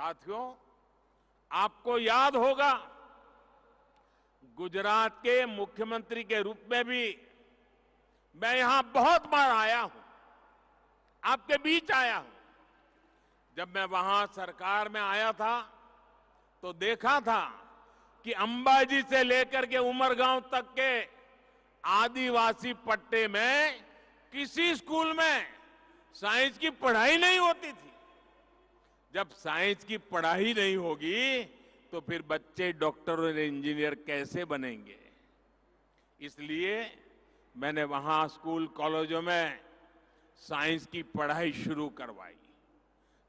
साथियों आपको याद होगा गुजरात के मुख्यमंत्री के रूप में भी मैं यहां बहुत बार आया हूं आपके बीच आया हूं जब मैं वहां सरकार में आया था तो देखा था कि अंबाजी से लेकर के उमरगांव तक के आदिवासी पट्टे में किसी स्कूल में साइंस की पढ़ाई नहीं होती थी जब साइंस की पढ़ाई नहीं होगी तो फिर बच्चे डॉक्टर और इंजीनियर कैसे बनेंगे इसलिए मैंने वहां स्कूल कॉलेजों में साइंस की पढ़ाई शुरू करवाई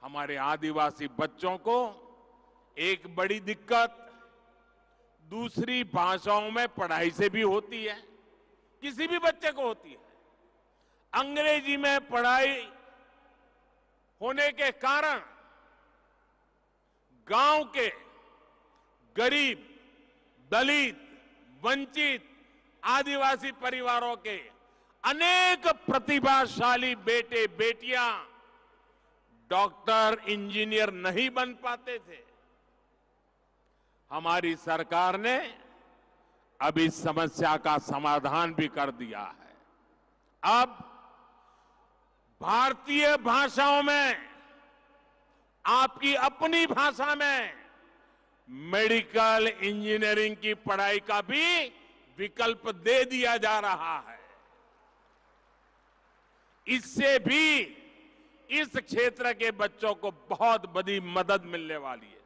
हमारे आदिवासी बच्चों को एक बड़ी दिक्कत दूसरी भाषाओं में पढ़ाई से भी होती है किसी भी बच्चे को होती है अंग्रेजी में पढ़ाई होने के कारण गांव के गरीब दलित वंचित आदिवासी परिवारों के अनेक प्रतिभाशाली बेटे बेटियां डॉक्टर इंजीनियर नहीं बन पाते थे हमारी सरकार ने अब इस समस्या का समाधान भी कर दिया है अब भारतीय भाषाओं में आपकी अपनी भाषा में मेडिकल इंजीनियरिंग की पढ़ाई का भी विकल्प दे दिया जा रहा है इससे भी इस क्षेत्र के बच्चों को बहुत बड़ी मदद मिलने वाली है